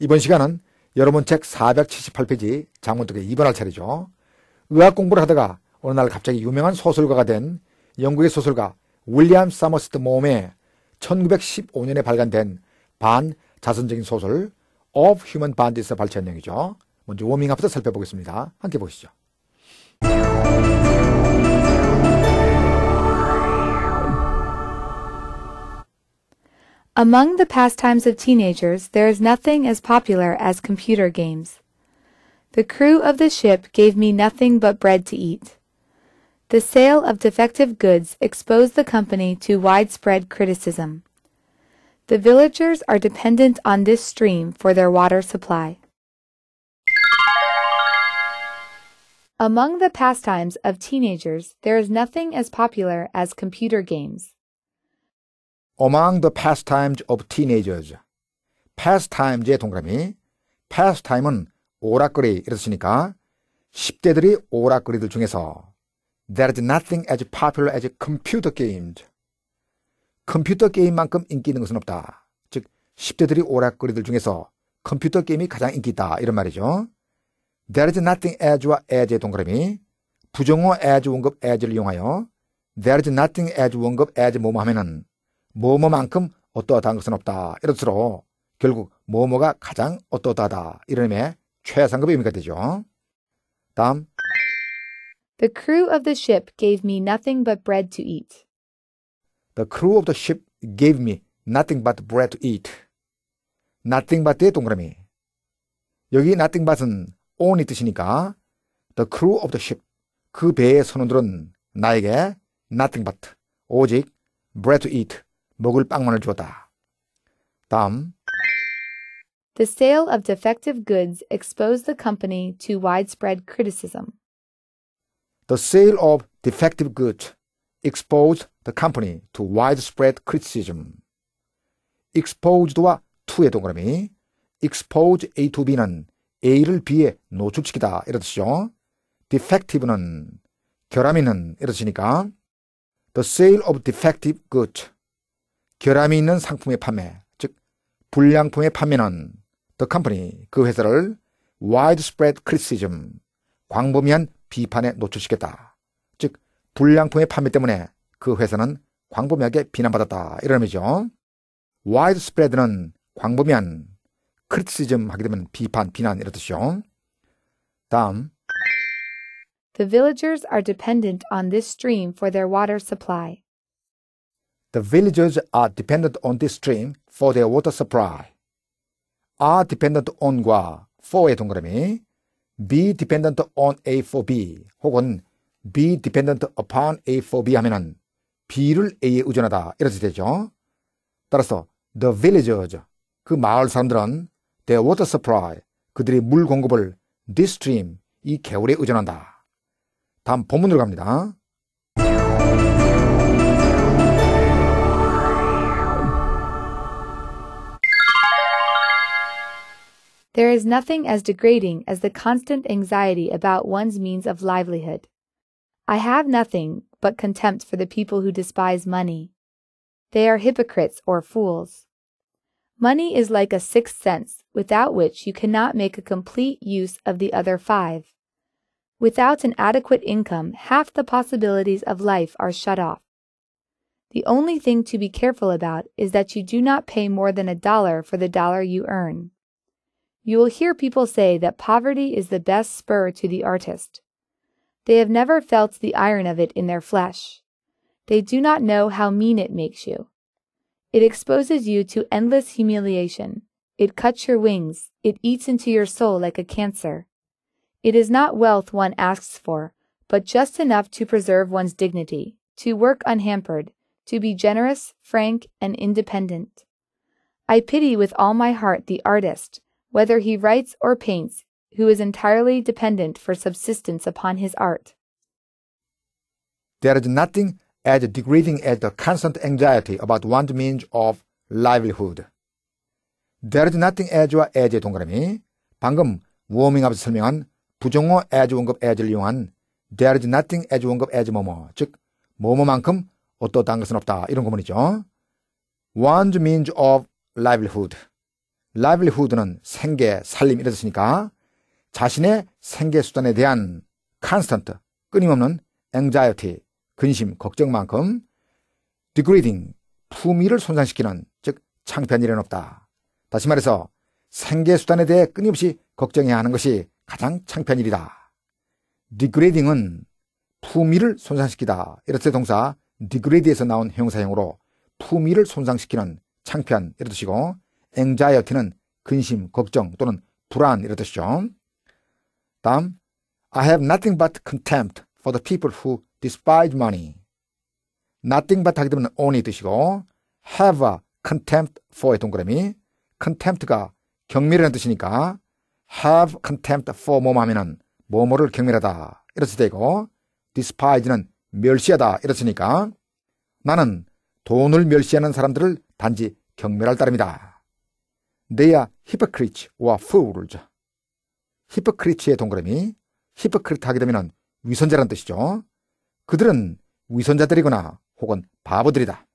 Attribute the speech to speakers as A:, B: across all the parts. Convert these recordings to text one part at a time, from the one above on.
A: 이번 시간은 여러분 책 478페이지 장문득에 입원할 차례죠. 의학 공부를 하다가 어느 날 갑자기 유명한 소설가가 된 영국의 소설가 윌리엄 사머스트 모음의 1915년에 발간된 반 자선적인 소설 Of Human b a n d 에 s 발췌한 내용이죠. 먼저 워밍업부터 살펴보겠습니다. 함께 보시죠.
B: Among the pastimes of teenagers, there is nothing as popular as computer games. The crew of the ship gave me nothing but bread to eat. The sale of defective goods exposed the company to widespread criticism. The villagers are dependent on this stream for their water supply. Among the pastimes of teenagers, there is nothing as popular as computer
A: games. Among the pastimes of teenagers. pastimes의 동그라미. pastime은 오락거리 이랬으니까 10대들이 오락거리들 중에서 There is nothing as popular as computer games. 컴퓨터 게임만큼 인기 있는 것은 없다. 즉 10대들이 오락거리들 중에서 컴퓨터 게임이 가장 인기 있다 이런 말이죠. There is nothing as와 as의 동그라미 부정어 as 원급 as를 이용하여 There is nothing as 원급 as 뭐뭐 하면은 뭐뭐만큼 어떠하다는 것은 없다. 이런 뜻으로 결국 뭐뭐가 가장 어떠하다. 이런 의미의 최상급의 의미가 되죠. 다음
B: The crew of the ship gave me nothing but bread to eat.
A: The crew of the ship gave me nothing but bread to eat. nothing but의 동그라미. 여기 nothing but은 only 뜻이니까 the crew of the ship 그 배의 선원들은 나에게 nothing but 오직 bread to eat 먹을 빵만을 주었다. 다음
B: The sale of defective goods exposed the company to widespread criticism.
A: The sale of defective goods exposed the company to widespread criticism. exposed와 to의 동그라미 expose A to B는 A를 B에 노출시키다 이런 뜻이죠. defective는 결함있는 이런 뜻이니까 the sale of defective goods 결함이 있는 상품의 판매, 즉 불량품의 판매는 더 컴퍼니 그 회사를 widespread criticism, 광범위한 비판에 노출시켰다. 즉 불량품의 판매 때문에 그 회사는 광범위하게 비난받았다. 이런 의미죠. widespread는 광범위한, criticism 하게 되면 비판, 비난 이런 뜻이죠. 다음
B: The villagers are dependent on this stream for their water supply.
A: The villagers are dependent on this stream for their water supply. are dependent on과 for의 동그라미, be dependent on A for B 혹은 be dependent upon A for B 하면은 B를 A에 의존하다 이렇게 되죠. 따라서 the villagers 그 마을 사람들은 their water supply 그들의 물 공급을 this stream 이 개울에 의존한다. 다음 본문으로 갑니다.
B: There is nothing as degrading as the constant anxiety about one's means of livelihood. I have nothing but contempt for the people who despise money. They are hypocrites or fools. Money is like a sixth sense, without which you cannot make a complete use of the other five. Without an adequate income, half the possibilities of life are shut off. The only thing to be careful about is that you do not pay more than a dollar for the dollar you earn. You will hear people say that poverty is the best spur to the artist. They have never felt the iron of it in their flesh. They do not know how mean it makes you. It exposes you to endless humiliation. It cuts your wings. It eats into your soul like a cancer. It is not wealth one asks for, but just enough to preserve one's dignity, to work unhampered, to be generous, frank, and independent. I pity with all my heart the artist whether he writes or paints, who is entirely dependent for subsistence upon his art.
A: There is nothing as degrading as the constant anxiety about one's means of livelihood. There is nothing as as와 as의 동그라미 방금 워밍업에서 설명한 부정어 as 원급 as를 이용한 there is nothing as 원급 as 뭐뭐 즉 뭐뭐만큼 어떠한 것은 없다 이런 구문이죠. One's means of livelihood livelihood는 생계, 살림 이랬으니까 자신의 생계 수단에 대한 constant, 끊임없는 anxiety, 근심, 걱정만큼 degrading, 품위를 손상시키는 즉 창피한 일은 없다. 다시 말해서 생계 수단에 대해 끊임없이 걱정해야 하는 것이 가장 창피한 일이다. degrading은 품위를 손상시키다. 이렇듯 동사 degrade에서 나온 형용사형으로 품위를 손상시키는 창피한 이렇듯이고 anxiety는 근심, 걱정 또는 불안 이런 뜻이죠. 다음, I have nothing but contempt for the people who despise money. nothing but 하게 되면 only 뜻이고 have a contempt for의 동그라미 contempt가 경멸이라는 뜻이니까 have contempt for 뭐뭐 하면은 뭐뭐를 경멸하다 이렇게 되고 despise는 멸시하다 이렇으니까 나는 돈을 멸시하는 사람들을 단지 경멸할 따름이다. They are hypocrites or fools. hypocrite의 동그라미, hypocrite 하게 되면 위선자란 뜻이죠. 그들은 위선자들이거나 혹은 바보들이다.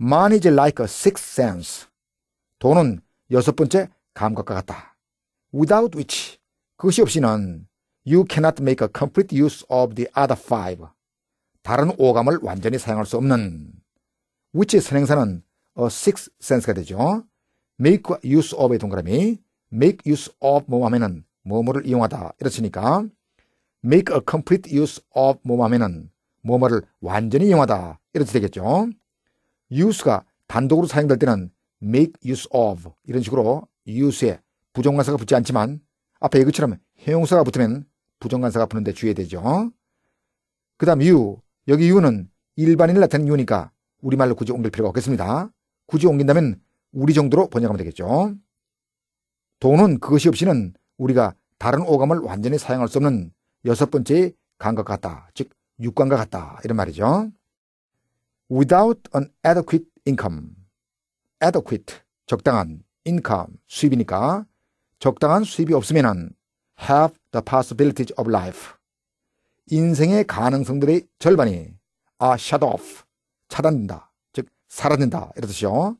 A: Man is like a sixth sense. 돈은 여섯 번째 감각과 같다. Without which, 그것이 없이는 you cannot make a complete use of the other five. 다른 오감을 완전히 사용할 수 없는. which의 선행사는 a sixth sense가 되죠. make use of의 동그라미 make use of 뭐뭐 하면은 뭐뭐를 이용하다 이렇으니까 make a complete use of 뭐뭐 하면은 뭐뭐를 완전히 이용하다 이렇게 되겠죠. use가 단독으로 사용될 때는 make use of 이런 식으로 use에 부정관사가 붙지 않지만 앞에 이것처럼 형용사가 붙으면 부정관사가 붙는데 주의되죠. 해야그 다음 u 여기 u는 일반인을 나타낸 u니까 우리말로 굳이 옮길 필요가 없겠습니다. 굳이 옮긴다면 우리 정도로 번역하면 되겠죠. 돈은 그것이 없이는 우리가 다른 오감을 완전히 사용할 수 없는 여섯 번째의 감각 같다. 즉, 육감과 같다. 이런 말이죠. Without an adequate income. adequate. 적당한. income. 수입이니까. 적당한 수입이 없으면 have the possibilities of life. 인생의 가능성들의 절반이 are shut off. 차단된다. 즉, 사라진다. 이렇듯이요.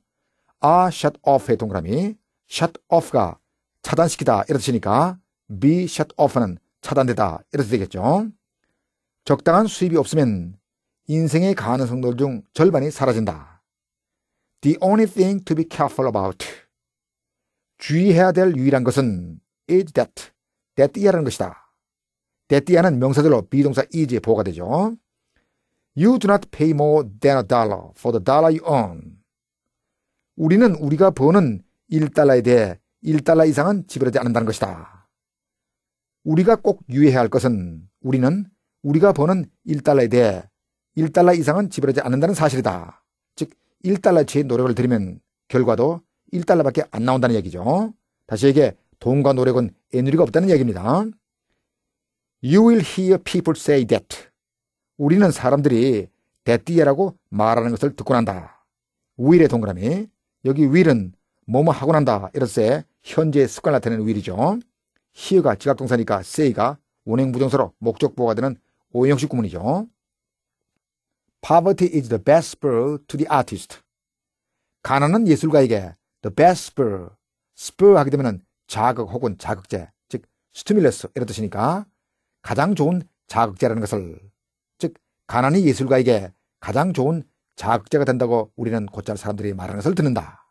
A: 아 shut off의 동그라미 shut off가 차단시키다 이런 뜻이니까 be shut off는 차단되다 이렇게 되겠죠. 적당한 수입이 없으면 인생의 가능성들 중 절반이 사라진다. The only thing to be careful about 주의해야 될 유일한 것은 is that, that 이라는 것이다. that 이하는 명사들로 비동사 is에 보호가 되죠. You do not pay more than a dollar for the dollar you earn. 우리는 우리가 버는 1달러에 대해 1달러 이상은 지불하지 않는다는 것이다. 우리가 꼭 유의해야 할 것은 우리는 우리가 버는 1달러에 대해 1달러 이상은 지불하지 않는다는 사실이다. 즉, 1달러치의 노력을 들이면 결과도 1달러밖에 안 나온다는 얘기죠. 다시 얘기해, 돈과 노력은 애누리가 없다는 얘기입니다. You will hear people say that. 우리는 사람들이 that 라고 말하는 것을 듣고 난다. 우일의 동그라미. 여기 will은 뭐뭐 하고 난다 이럴때 현재 의 습관을 나타내는 will이죠. here가 지각동사니까 say가 운행 부정사로 목적보가 되는 오형식 구문이죠. Poverty is the best spur to the artist. 가난은 예술가에게 the best spur, spur 하게 되면 자극 혹은 자극제, 즉 stimulus 이런 뜻이니까 가장 좋은 자극제라는 것을, 즉 가난이 예술가에게 가장 좋은 자극제가 된다고 우리는 곧잘 사람들이 말하는 것을 듣는다.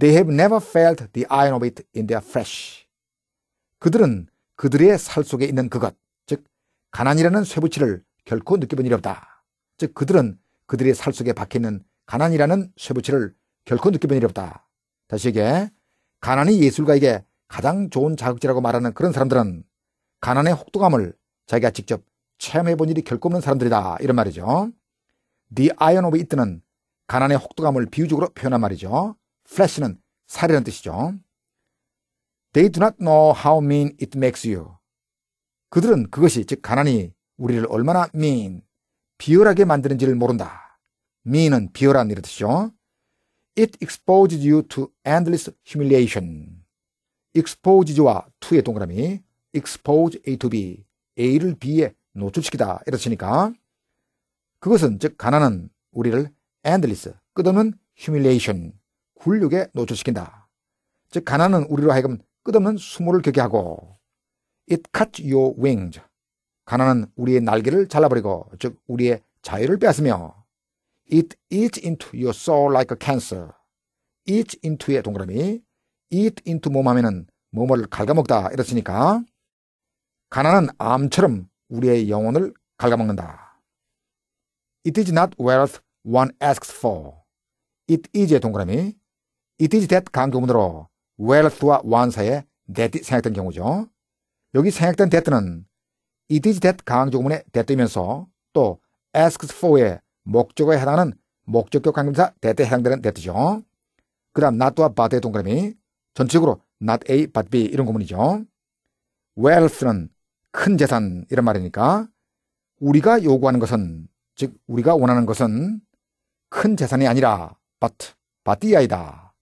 A: They have never felt the iron of it in their flesh. 그들은 그들의 살 속에 있는 그것, 즉 가난이라는 쇠붙이를 결코 느껴본 일이 없다. 즉 그들은 그들의 살 속에 박혀있는 가난이라는 쇠붙이를 결코 느껴본 일이 없다. 다시 얘기해. 가난이 예술가에게 가장 좋은 자극제라고 말하는 그런 사람들은 가난의 혹독함을 자기가 직접 체험해본 일이 결코 없는 사람들이다. 이런 말이죠. The Iron of It는 가난의 혹독함을 비유적으로 표현한 말이죠. Flash는 살이라는 뜻이죠. They do not know how mean it makes you. 그들은 그것이 즉 가난이 우리를 얼마나 mean, 비열하게 만드는지를 모른다. mean은 비열한 이런 뜻이죠. It exposes you to endless humiliation. exposes와 to의 동그라미 expose A to B, A를 B에 노출시키다 이렇으니까 그것은 즉 가난은 우리를 endless 끝없는 humiliation 굴욕에 노출시킨다. 즉 가난은 우리로 하여금 끝없는 수모를 겪게 하고 it cuts your wings 가난은 우리의 날개를 잘라버리고 즉 우리의 자유를 빼앗으며 it eats into your soul like a cancer eats into의 동그라미 eat into 몸 하면은 몸을 갉아먹다 이렇으니까 가난은 암처럼 우리의 영혼을 갉아먹는다. It is not wealth one asks for. It i s 동그라미. It is that 강조문으로 wealth와 원사의 이 t h a t 생각된 경우죠. 여기 생각된 that는 it is that 강조문의 that이면서 또 asks for의 목적어에 해당하는 목적격 관계사 that에 해당되는 t h a t 죠그 다음 not와 but의 동그라미. 전체적으로 not A, but B 이런 구문이죠. wealth는 큰 재산 이런 말이니까 우리가 요구하는 것은 즉 우리가 원하는 것은 큰 재산이 아니라 but 바디아이다.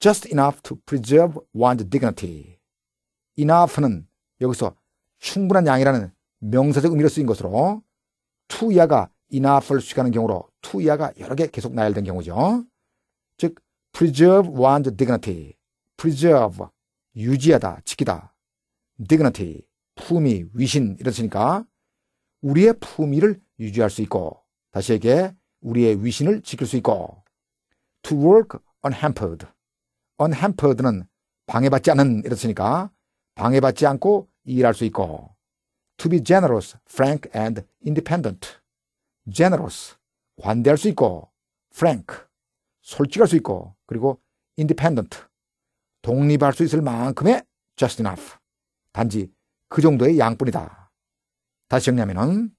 A: just enough to preserve one's dignity. enough는 여기서 충분한 양이라는 명사적 의미로 쓰인 것으로 to 이하가 enough를 수식하는 경우로 to 이하가 여러 개 계속 나열된 경우죠. 즉 preserve one's dignity. preserve 유지하다, 지키다. dignity 품위, 위신 이렇으니까 우리의 품위를 유지할 수 있고 다시 에게 우리의 위신을 지킬 수 있고 to work unhampered. unhampered는 방해받지 않은 이렇으니까 방해받지 않고 일할 수 있고 to be generous, frank and independent. generous 관대할 수 있고 frank 솔직할 수 있고 그리고 independent 독립할 수 있을 만큼의 just enough 단지 그 정도의 양뿐이다. 다시 정리하면은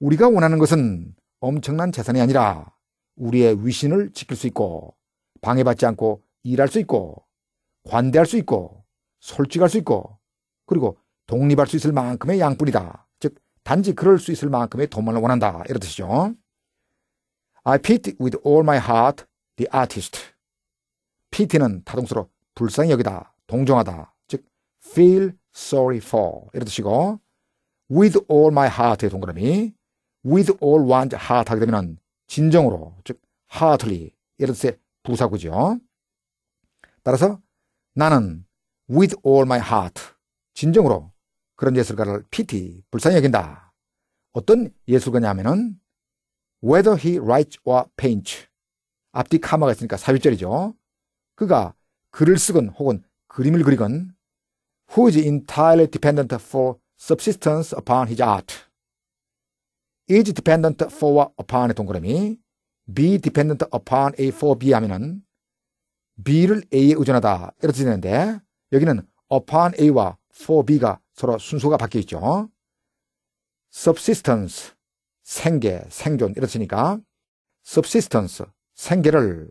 A: 우리가 원하는 것은 엄청난 재산이 아니라 우리의 위신을 지킬 수 있고 방해받지 않고 일할 수 있고 관대할 수 있고 솔직할 수 있고 그리고 독립할 수 있을 만큼의 양뿌리다즉 단지 그럴 수 있을 만큼의 돈만을 원한다. 이런 뜻이죠. I pity with all my heart the artist. pity는 타동수로 불쌍히 여기다, 동정하다, 즉 feel sorry for 이런 뜻이고 with all my heart의 동그라미 with all one's heart 하게 되면 진정으로 즉 heartily 이런 뜻의 부사구죠. 따라서 나는 with all my heart 진정으로 그런 예술가를 pity 불쌍히 여긴다. 어떤 예술가냐면은 whether he writes or paints 앞뒤 카마가 있으니까 삽입절이죠. 그가 글을 쓰건 혹은 그림을 그리건 who is entirely dependent for subsistence upon his art is dependent for upon 동그라미 be dependent upon a for b 하면은 b를 a에 의존하다 이렇게 되는데 여기는 upon a와 for b가 서로 순서가 바뀌어 있죠. subsistence 생계, 생존 이렇으니까 subsistence 생계를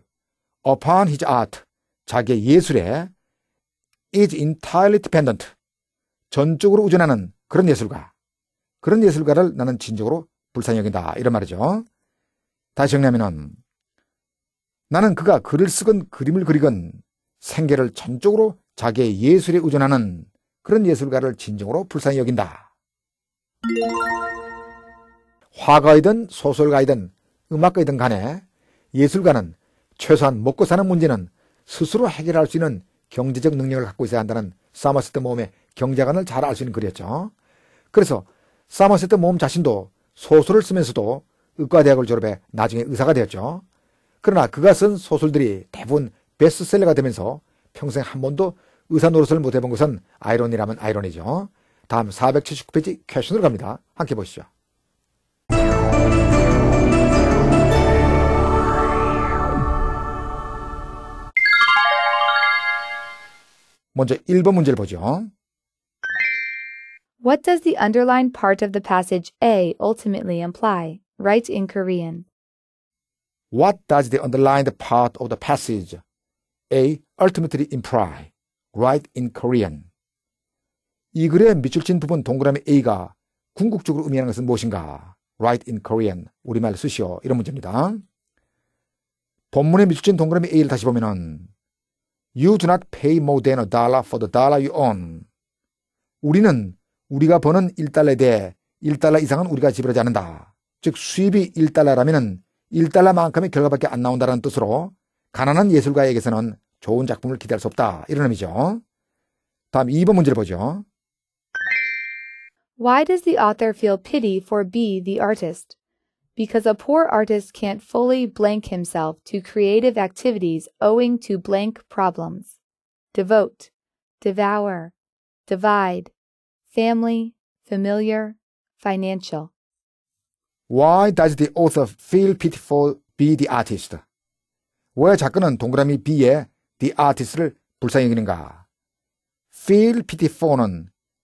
A: upon his art 자기의 예술에 is entirely dependent 전적으로 의존하는 그런 예술가 그런 예술가를 나는 진정으로 불쌍히 여긴다. 이런 말이죠. 다시 정리하면은 나는 그가 글을 쓰건 그림을 그리건 생계를 전적으로 자기의 예술에 의존하는 그런 예술가를 진정으로 불쌍히 여긴다. 화가이든 소설가이든 음악가이든 간에 예술가는 최소한 먹고 사는 문제는 스스로 해결할 수 있는 경제적 능력을 갖고 있어야 한다는 사머세트 모험의 경제관을 잘 알 수 있는 글이었죠. 그래서 사머세트 모험 자신도 소설을 쓰면서도 의과대학을 졸업해 나중에 의사가 되었죠. 그러나 그가 쓴 소설들이 대부분 베스트셀러가 되면서 평생 한 번도 의사 노릇을 못 해본 것은 아이러니라면 아이러니죠. 다음 479페이지 퀘션으로 갑니다. 함께 보시죠. 먼저 1번 문제를 보죠.
B: What does the underlined part of the passage A ultimately imply? Write in Korean.
A: What does the underlined part of the passage A ultimately imply? Write in Korean. 이 글의 밑줄 친 부분 동그라미 A가 궁극적으로 의미하는 것은 무엇인가? Write in Korean. 우리말 쓰시오. 이런 문제입니다. 본문의 밑줄 친 동그라미 A를 다시 보면은 You do not pay more than a dollar for the dollar you own. 우리는 우리가 버는 1달러에 대해 1달러 이상은 우리가 지불하지 않는다. 즉 수입이 1달러라면 1달러만큼의 결과밖에 안 나온다는 뜻으로 가난한 예술가에게서는 좋은 작품을 기대할 수 없다. 이런 의미죠. 다음 2번 문제를 보죠.
B: Why does the author feel pity for B, the artist? Because a poor artist can't fully blank himself to creative activities owing to blank problems. Devote, devour, divide, family, familiar, financial.
A: Why does the author feel pitiful? Be the artist? 왜 작가는 동그라미 B에 the artist를 불쌍히 여기는가? feel pity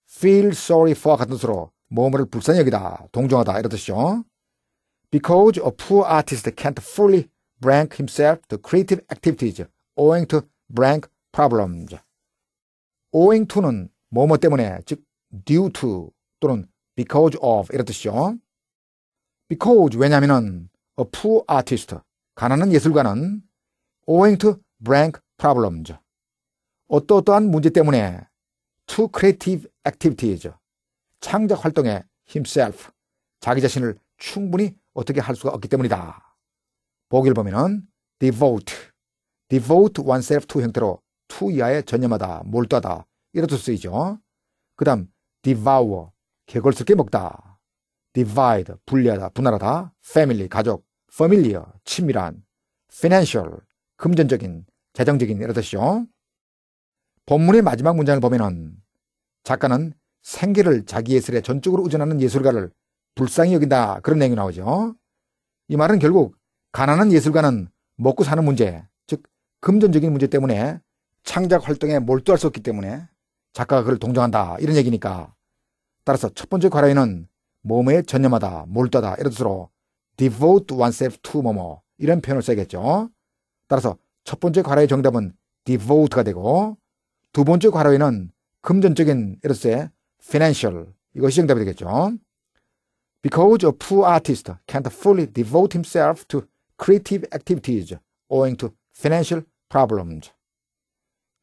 A: feel sorry for 같은 수로 몸을 불쌍히 여기다, 동정하다 이런 뜻이죠. Because a poor artist can't fully blank himself to creative activities owing to blank problems. owing to는 뭐뭐 때문에, 즉 due to 또는 because of 이런 뜻이죠. because 왜냐면은 a poor artist 가난한 예술가는 owing to blank problem죠. 어떠어떠한 문제 때문에 to creative activities 창작 활동에 himself 자기 자신을 충분히 어떻게 할 수가 없기 때문이다. 보기를 보면은 devote devote oneself to 형태로 to 이하에 전념하다 몰두하다 이렇듯 쓰이죠. 그 다음 devour, 개걸스럽게 먹다. divide, 분리하다, 분할하다. family, 가족. familiar, 친밀한. financial, 금전적인, 재정적인 이런 뜻이죠. 본문의 마지막 문장을 보면 작가는 생계를 자기 예술에 전적으로 의존하는 예술가를 불쌍히 여긴다 그런 내용이 나오죠. 이 말은 결국 가난한 예술가는 먹고 사는 문제, 즉 금전적인 문제 때문에 창작 활동에 몰두할 수 없기 때문에 작가가 그를 동정한다 이런 얘기니까 따라서 첫 번째 과라인은 몸에 전념하다, 몰두하다 이런 뜻으로 devote oneself to 뭐뭐 이런 표현을 써야겠죠. 따라서 첫 번째 과라의 정답은 devote가 되고 두 번째 과라에는 금전적인 이로서의 financial 이것이 정답이 되겠죠. Because a poor artist can't fully devote himself to creative activities owing to financial problems.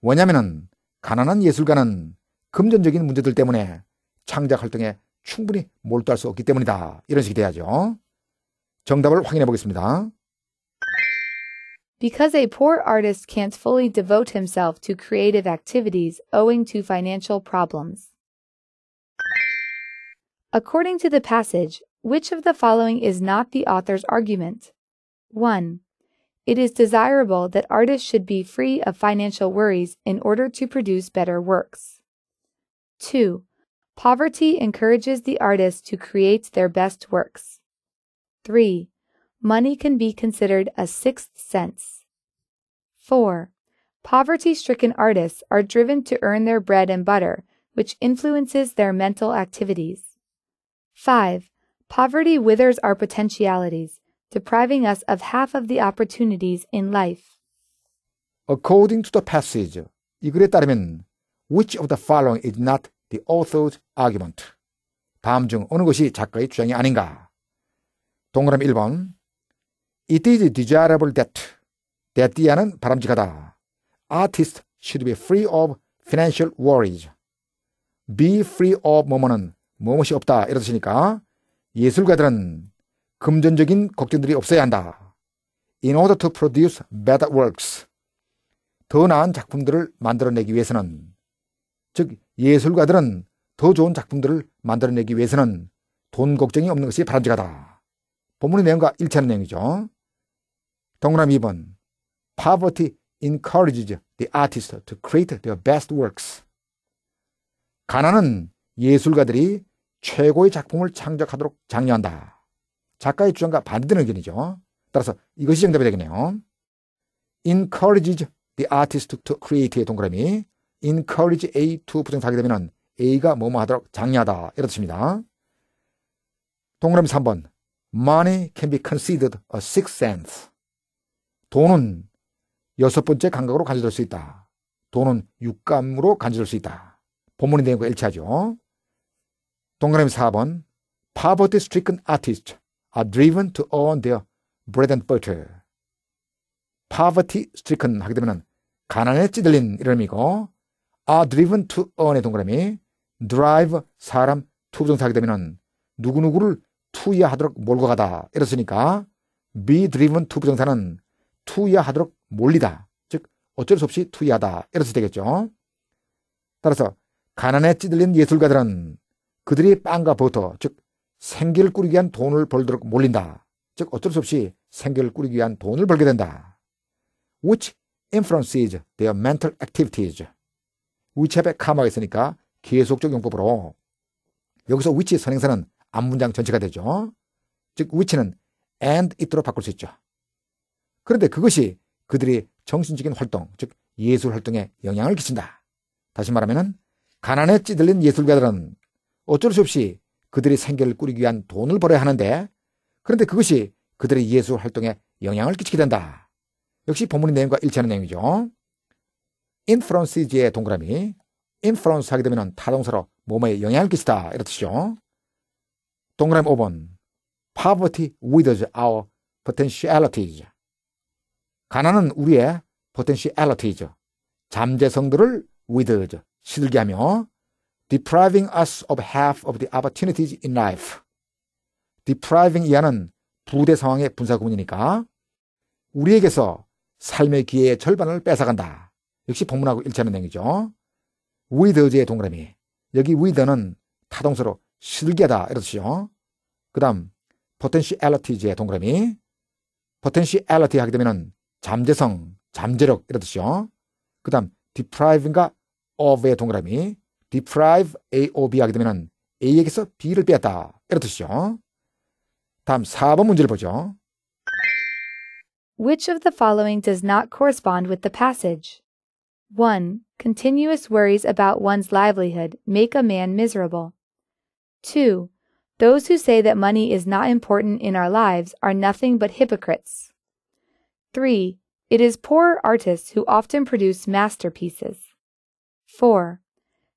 A: 왜냐면은 가난한 예술가는 금전적인 문제들 때문에 창작 활동에 충분히 몰두할 수 없기 때문이다. 이런 식이 돼야죠. 정답을 확인해 보겠습니다.
B: Because a poor artist can't fully devote himself to creative activities owing to financial problems. According to the passage, which of the following is not the author's argument? 1. It is desirable that artists should be free of financial worries in order to produce better works. 2. Poverty encourages the artist to create their best works. 3. Money can be considered a sixth sense. 4. Poverty stricken artists are driven to earn their bread and butter, which influences their mental activities. 5. Poverty withers our potentialities, depriving us of half of the opportunities in life.
A: According to the passage, 따르면, which of the following is not The Author's Argument. 다음 중 어느 것이 작가의 주장이 아닌가? 동그라미 1번. It is desirable that. That t h e 는 바람직하다. Artist should be free of financial worries. be free of 뭐뭐는 뭐뭇이 없다. 이러시니까 예술가들은 금전적인 걱정들이 없어야 한다. In order to produce better works. 더 나은 작품들을 만들어내기 위해서는 즉 예술가들은 더 좋은 작품들을 만들어내기 위해서는 돈 걱정이 없는 것이 바람직하다. 본문의 내용과 일치하는 내용이죠. 동그라 2번 Poverty encourages the artist to create their best works. 가난은 예술가들이 최고의 작품을 창작하도록 장려한다. 작가의 주장과 반대되는 의견이죠. 따라서 이것이 정답이 되겠네요. encourages the artist to create의 동그라미 encourage A to 부정사하게 되면 A가 뭐뭐 하도록 장려하다 이런 뜻입니다. 동그라미 3번 Money can be considered a sixth sense. 돈은 여섯 번째 감각으로 간주될 수 있다. 돈은 육감으로 간주될 수 있다. 본문이 되는 거 일치하죠. 동그라미 4번 Poverty stricken artists are driven to earn their bread and butter. Poverty stricken 하게 되면 가난에 찌들린 이름이고 are 아, driven to earn의 동그라미 drive 사람 to 부정사하게 되면 누구누구를 투야 하도록 몰고 가다 이랬으니까 be driven to 부정사는 투야 하도록 몰리다 즉 어쩔 수 없이 투야하다 이랬을 되겠죠 따라서 가난에 찌들린 예술가들은 그들이 빵과 버터 즉 생계를 꾸리기 위한 돈을 벌도록 몰린다 즉 어쩔 수 없이 생계를 꾸리기 위한 돈을 벌게 된다 which influences their mental activities 위치합에 카마가 있으니까 계속적 용법으로 여기서 위치 선행사는 앞문장 전체가 되죠. 즉 위치는 and it로 바꿀 수 있죠. 그런데 그것이 그들이 정신적인 활동, 즉 예술 활동에 영향을 끼친다. 다시 말하면 가난에 찌들린 예술가들은 어쩔 수 없이 그들이 생계를 꾸리기 위한 돈을 벌어야 하는데 그런데 그것이 그들의 예술 활동에 영향을 끼치게 된다. 역시 본문의 내용과 일치하는 내용이죠. 인프런시지의 동그라미 인프런스 하게 되면 타동사로 몸에 영향을 끼치다 이런 뜻이죠. 동그라미 5번 Poverty withers our potentialities 가난은 우리의 potentialities 잠재성들을 withers 시들게 하며 depriving us of half of the opportunities in life depriving 이하는 부대 상황의 분사 구문이니까 우리에게서 삶의 기회의 절반을 뺏어간다. 역시 본문하고 일치하는 내용이죠. 위더즈의 동그라미. 여기 위더는 타동서로 실개다 이런 듯이요그 다음 potentiality의 동그라미. potentiality 하게 되면 잠재성, 잠재력 이런 듯이요그 다음 deprive인가 of의 동그라미. deprive AOB 하게 되면 A에게서 B를 빼앗다 이런 듯이요 다음 4번 문제를 보죠.
B: Which of the following does not correspond with the passage? 1. Continuous worries about one's livelihood make a man miserable. 2. Those who say that money is not important in our lives are nothing but hypocrites. 3. It is poor artists who often produce masterpieces. 4.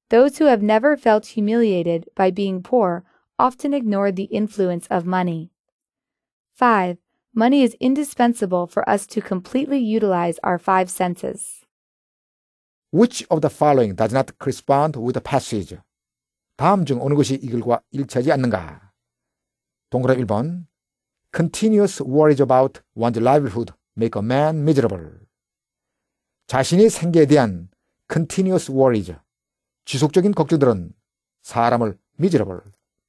B: Those who have never felt humiliated by being poor often ignore the influence of money. 5. Money is indispensable for us to completely utilize our five senses.
A: Which of the following does not correspond with the passage? 다음 중 어느 것이 이 글과 일치하지 않는가? 동그라 1번 Continuous worries about one's livelihood make a man miserable. 자신의 생계에 대한 continuous worries, 지속적인 걱정들은 사람을 miserable,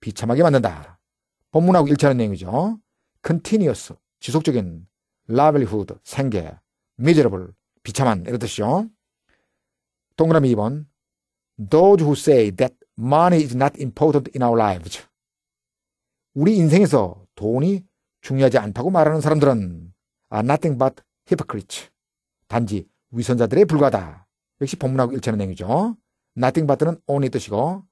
A: 비참하게 만든다. 본문하고 일치하는 내용이죠. continuous, 지속적인 livelihood, 생계, miserable, 비참한 이런 뜻이죠. 동그라미 2번. Those who say that money is not important in our lives. 우리 인생에서 돈이 중요하지 않다고 말하는 사람들은 are nothing but hypocrites. 단지 위선자들에 불과하다. 역시 본문하고 일치하는 내용이죠. nothing but는 only 뜻이고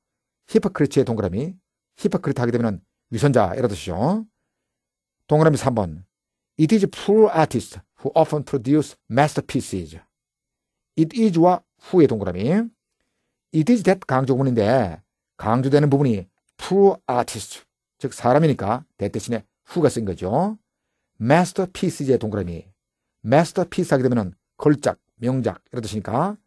A: hypocrite의 s 동그라미 hypocrite 하게 되면 위선자 이런 뜻이죠. 동그라미 3번 It is poor artists who often produce masterpieces. It is와 후의 동그라미. It is that 강조문인데 강조되는 부분이 true artist 즉 사람이니까 that 대신에 후가쓴 거죠. masterpiece의 동그라미. masterpiece 하게 되면 걸작, 명작 이런 뜻이니까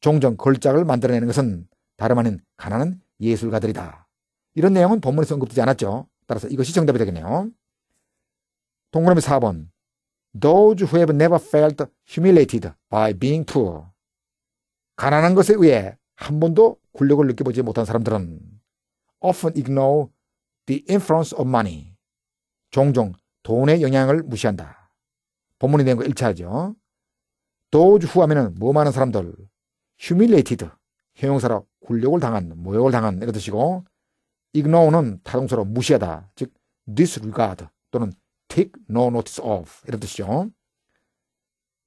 A: 종종 걸작을 만들어내는 것은 다름 아닌 가난한 예술가들이다. 이런 내용은 본문에서 언급되지 않았죠. 따라서 이것이 정답이 되겠네요. 동그라미 4번 Those who have never felt humiliated by being poor 가난한 것에 의해 한 번도 굴욕을 느껴보지 못한 사람들은 often ignore the influence of money. 종종 돈의 영향을 무시한다. 본문이 된거 치하죠 도주 후하면뭐 많은 사람들, humiliated, 형용사로 굴욕을 당한, 모욕을 당한 이런 뜻이고, ignore는 타동사로 무시하다, 즉 disregard 또는 take no notice of 이런 뜻이죠.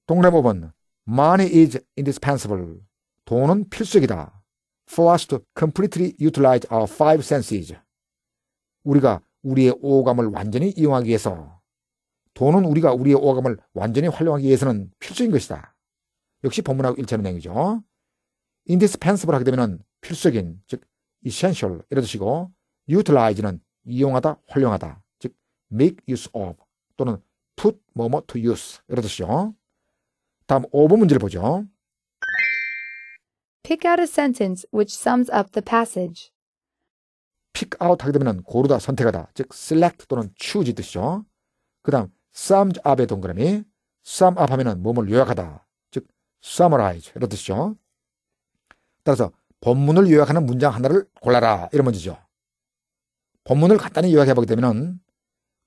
A: 동네법은 money is indispensable. 돈은 필수이다. For us to completely utilize our five senses. 우리가 우리의 오감을 완전히 이용하기 위해서 돈은 우리가 우리의 오감을 완전히 활용하기 위해서는 필수인 것이다. 역시 본문하고 일치하는 내용이죠. indispensable 하게 되면 필수적인, 즉 essential 이런 뜻이고 utilize는 이용하다, 활용하다, 즉 make use of 또는 put 뭐뭐 to use 이런 뜻이죠. 다음 5번 문제를 보죠.
B: Pick out a sentence which sums up the passage.
A: pick out 하게 되면 고르다, 선택하다, 즉 select 또는 choose 뜻이죠. 그 다음 sum up의 동그라미, sum up 하면 은 몸을 요약하다, 즉 summarize 이런 뜻이죠. 따라서 본문을 요약하는 문장 하나를 골라라 이런 문제죠. 본문을 간단히 요약해보게 되면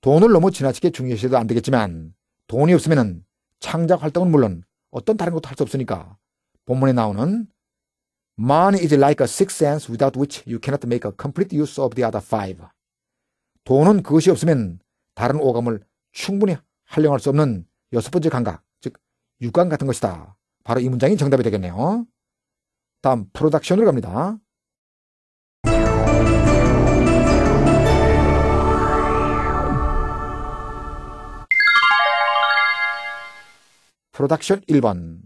A: 돈을 너무 지나치게 중요시해도 안 되겠지만 돈이 없으면 창작 활동은 물론 어떤 다른 것도 할 수 없으니까 본문에 나오는 Money is like a sixth sense without which you cannot make a complete use of the other five. 돈은 그것이 없으면 다른 오감을 충분히 활용할 수 없는 여섯 번째 감각, 즉 육감 같은 것이다. 바로 이 문장이 정답이 되겠네요. 다음 프로덕션으로 갑니다. 프로덕션 1번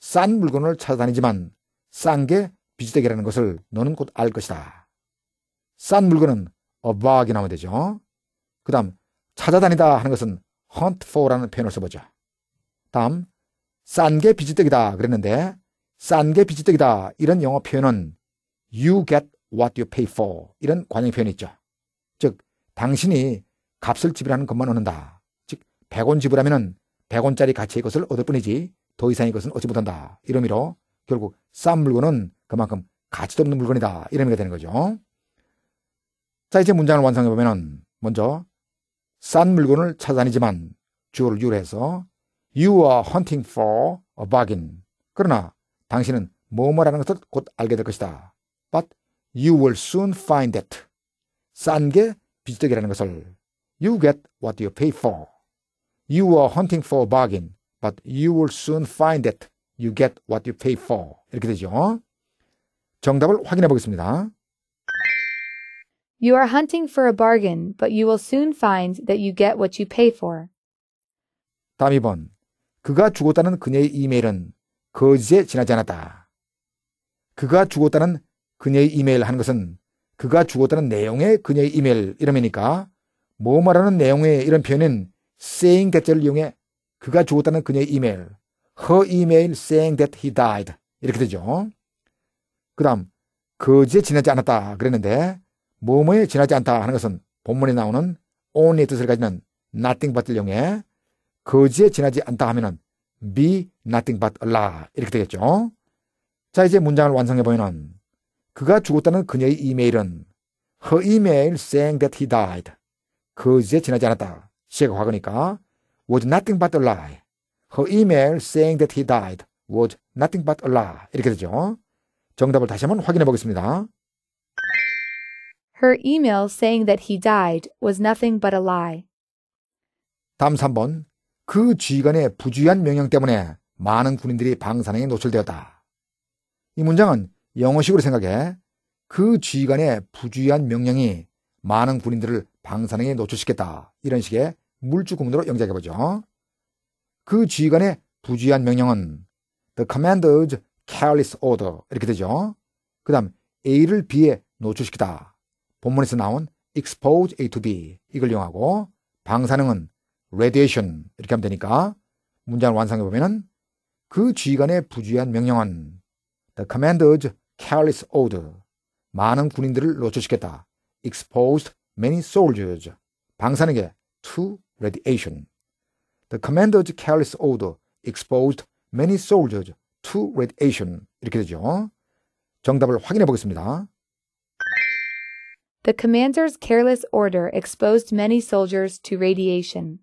A: 싼 물건을 찾아다니지만 싼게 비지대기라는 것을 너는 곧 알 것이다. 싼 물건은 어박이 나하면 되죠. 그 다음 찾아다니다 하는 것은 hunt for라는 표현을 써보죠. 다음 싼 게 비지떡이다 그랬는데 싼 게 비지떡이다 이런 영어 표현은 you get what you pay for 이런 관용 표현이 있죠. 즉 당신이 값을 지불하는 것만 얻는다. 즉 100원 지불하면 은 100원짜리 가치의 것을 얻을 뿐이지 더 이상의 것은 얻지 못한다. 이런 의미로 결국 싼 물건은 그만큼 가치도 없는 물건이다. 이런 의미가 되는 거죠. 자, 이제 문장을 완성해 보면은 먼저 싼 물건을 찾아다니지만 주어를 유래해서 You are hunting for a bargain. 그러나 당신은 뭐뭐라는 것을 곧 알게 될 것이다. But you will soon find that. 싼 게 비지떡이라는 것을 You get what you pay for. You are hunting for a bargain, but you will soon find that. You get what you pay for. 이렇게 되죠. 정답을 확인해 보겠습니다.
B: You are hunting for a bargain, but you will soon find that you get what you pay for.
A: 다음 2번. 그가 죽었다는 그녀의 이메일은 거짓에 지나지 않았다. 그가 죽었다는 그녀의 이메일 하는 것은 그가 죽었다는 내용의 그녀의 이메일 이름이니까 뭐 말하는 내용의 이런 표현은 saying 대체를 이용해 그가 죽었다는 그녀의 이메일 her email saying that he died. 이렇게 되죠. 그 다음, 거지에 지나지 않았다. 그랬는데, 뭐뭐에 지나지 않다 하는 것은 본문에 나오는 only 뜻을 가지는 nothing but를 이용해 거지에 지나지 않다 하면은 be nothing but a lie. 이렇게 되겠죠. 자, 이제 문장을 완성해보면은 그가 죽었다는 그녀의 이메일은 her email saying that he died. 거지에 지나지 않았다. 시제가 과거니까 was nothing but a lie. Her email saying that he died was nothing but a lie. 이렇게 되죠. 정답을 다시 한번 확인해 보겠습니다.
B: Her email saying that he died was nothing but a lie.
A: 다음 3번. 그지휘관의 부주의한 명령 때문에 많은 군인들이 방사능에 노출되었다. 이 문장은 영어식으로 생각해 그지휘관의 부주의한 명령이 많은 군인들을 방사능에 노출시켰다. 이런 식의 물주 구문으로 영작해 보죠. 그 지휘관의 부주의한 명령은 the commander's careless order 이렇게 되죠. 그 다음 A를 B에 노출시키다. 본문에서 나온 expose A to B 이걸 이용하고 방사능은 radiation 이렇게 하면 되니까 문장을 완성해 보면은 그 지휘관의 부주의한 명령은 the commander's careless order 많은 군인들을 노출시켰다. exposed many soldiers 방사능에 to radiation The commander's careless order exposed many soldiers to radiation. 이렇게 되죠. 정답을 확인해 보겠습니다.
B: The commander's careless order exposed many soldiers to radiation.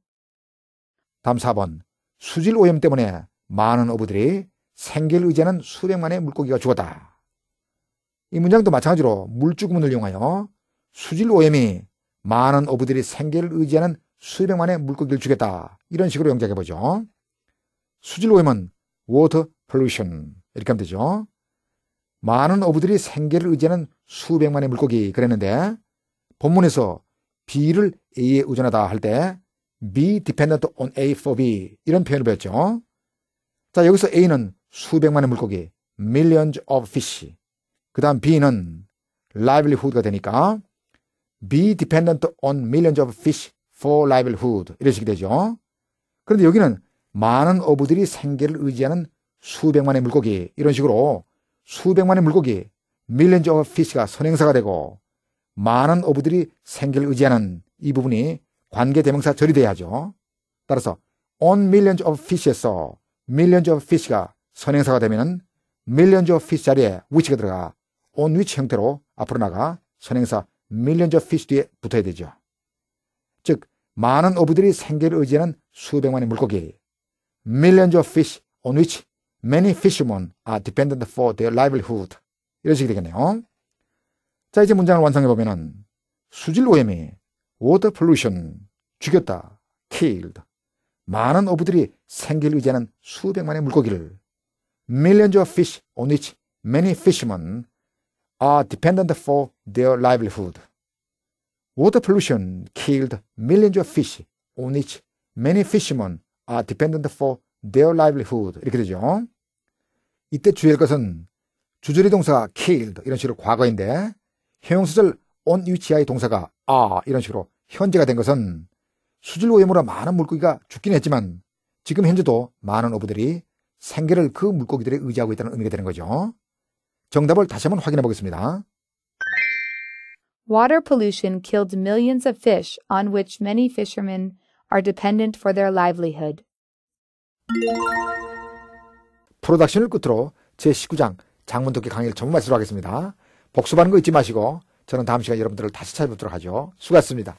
A: 다음 4번. 수질 오염 때문에 많은 어부들이 생계를 의지하는 수백만의 물고기가 죽었다. 이 문장도 마찬가지로 물주구문을 이용하여 수질 오염이 많은 어부들이 생계를 의지하는 수백만의 물고기를 주겠다. 이런 식으로 영작해보죠. 수질 오염은 water pollution. 이렇게 하면 되죠. 많은 어부들이 생계를 의지하는 수백만의 물고기 그랬는데 본문에서 B를 A에 의존하다 할 때 B dependent on A for B 이런 표현을 배웠죠. 자 여기서 A는 수백만의 물고기 millions of fish 그 다음 B는 livelihood가 되니까 B dependent on millions of fish for livelihood 이런 식이 되죠. 그런데 여기는 많은 어부들이 생계를 의지하는 수백만의 물고기 이런 식으로 수백만의 물고기 millions of fish가 선행사가 되고 많은 어부들이 생계를 의지하는 이 부분이 관계 대명사 처리 돼야 하죠. 따라서 on millions of fish에서 millions of fish가 선행사가 되면 millions of fish 자리에 위치가 들어가 on which 형태로 앞으로 나가 선행사 millions of fish 뒤에 붙어야 되죠. 많은 어부들이 생계를 의지하는 수백만의 물고기 millions of fish on which many fishermen are dependent for their livelihood 이런 식이 되겠네요. 자 이제 문장을 완성해 보면은 수질 오염이 water pollution 죽였다 killed 많은 어부들이 생계를 의지하는 수백만의 물고기를 millions of fish on which many fishermen are dependent for their livelihood Water pollution killed millions of fish, on which many fishermen are dependent for their livelihood. 이렇게 되죠. 이때 주의할 것은 주저리 동사 killed 이런 식으로 과거인데 형용수절 on which의 동사가 아 이런 식으로 현재가 된 것은 수질 오염으로 많은 물고기가 죽긴 했지만 지금 현재도 많은 어부들이 생계를 그 물고기들에 의지하고 있다는 의미가 되는 거죠. 정답을 다시 한번 확인해 보겠습니다.
B: Water pollution killed millions of fish, on which many fishermen are dependent for their livelihood.
A: 프로덕션을 끝으로 제19장 장문독기 강의를 전부 마치도록 하겠습니다. 복습하는 거 잊지 마시고 저는 다음 시간 여러분들을 다시 찾아뵙도록 하죠. 수고하셨습니다.